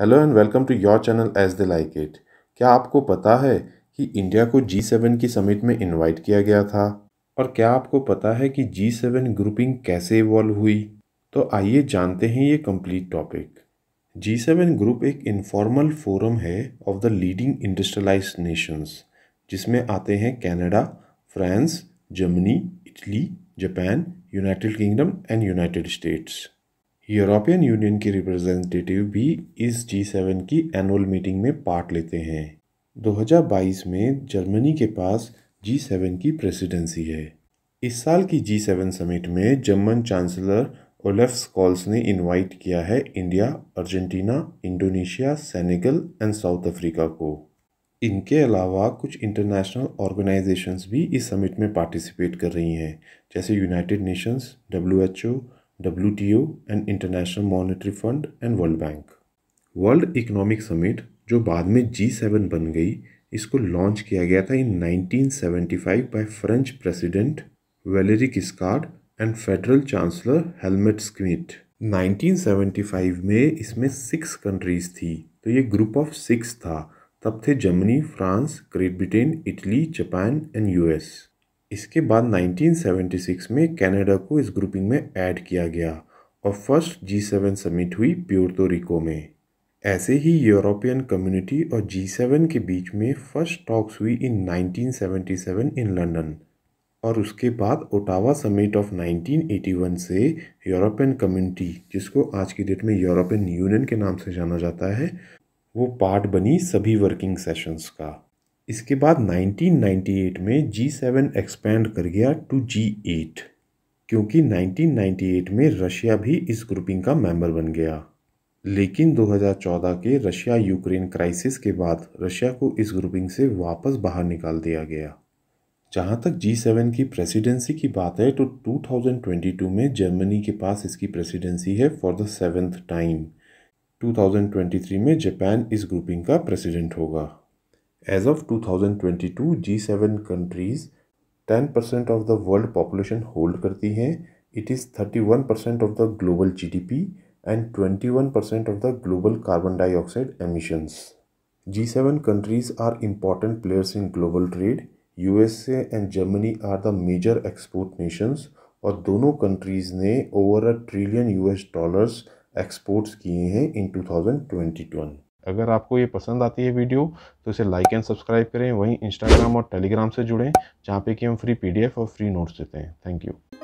Hello and welcome to your channel as they like it क्या आपको पता है कि इंडिया को जी सेवन की समिट में इनवाइट किया गया था और क्या आपको पता है कि जी सेवन ग्रुपिंग कैसे इवॉल्व हुई तो आइए जानते हैं ये complete topic G seven group एक इनफॉर्मल फोरम है of the leading industrialise nations जिसमें आते हैं Canada France Germany Italy Japan United Kingdom and United states European Union के रिप्रेजेंटेटिव भी इस जी सेवन की एनुअल मीटिंग में पार्ट लेते हैं 2022 में जर्मनी के पास जी सेवन की प्रेसिडेंसी है इस साल की जी सेवन समिट में जर्मन चांसलर ओलेफ स्कॉल्स ने इनवाइट किया है India Argentina Indonesia Senegal and South Africa को इनके अलावा कुछ इंटरनेशनल ऑर्गेनाइजेशंस भी इस समिट में पार्टिसिपेट कर रही हैं जैसे United Nations W W and International Monetary Fund and World Bank World Economic summit जो बाद में जी सेवन बन गई इसको लॉन्च किया गया था in 1975 by French president Valery Giscard and federal chancellor Helmut Schmidt 1975 में इसमें सिक्स कंट्रीज थी तो ये ग्रुप ऑफ सिक्स था तब थे Germany France Great Britain Italy Japan and US इसके बाद 1976 में कनाडा को इस ग्रुपिंग में ऐड किया गया और फर्स्ट जी सेवन समिट हुई प्योर्टो रिको में ऐसे ही यूरोपियन कम्युनिटी और जी सेवन के बीच में फर्स्ट टॉक्स हुई इन 1977 इन लंदन और उसके बाद ओटावा समिट ऑफ 1981 से यूरोपियन कम्युनिटी जिसको आज की डेट में यूरोपियन यूनियन के नाम से जाना जाता है वो पार्ट बनी सभी वर्किंग सेशंस का इसके बाद 1998 में G7 एक्सपैंड कर गया टू G8 क्योंकि 1998 में रशिया भी इस ग्रुपिंग का मेंबर बन गया लेकिन 2014 के रशिया यूक्रेन क्राइसिस के बाद रशिया को इस ग्रुपिंग से वापस बाहर निकाल दिया गया जहाँ तक G7 की प्रेसिडेंसी की बात है तो 2022 में जर्मनी के पास इसकी प्रेसिडेंसी है फॉर द सेवेंथ टाइम 2023 में जापान इस ग्रुपिंग का प्रेसिडेंट होगा As of 2022, G7 countries 10% of the world population hold करती हैं it is 31% of the global GDP and 21% of the global carbon dioxide emissions. G7 countries are important players in global trade. USA and Germany are the major export nations और दोनों countries ने over a trillion US dollars exports किए हैं in 2021. अगर आपको ये पसंद आती है वीडियो तो इसे लाइक एंड सब्सक्राइब करें वहीं इंस्टाग्राम और टेलीग्राम से जुड़ें जहाँ पे कि हम फ्री पीडीएफ और फ्री नोट्स देते हैं थैंक यू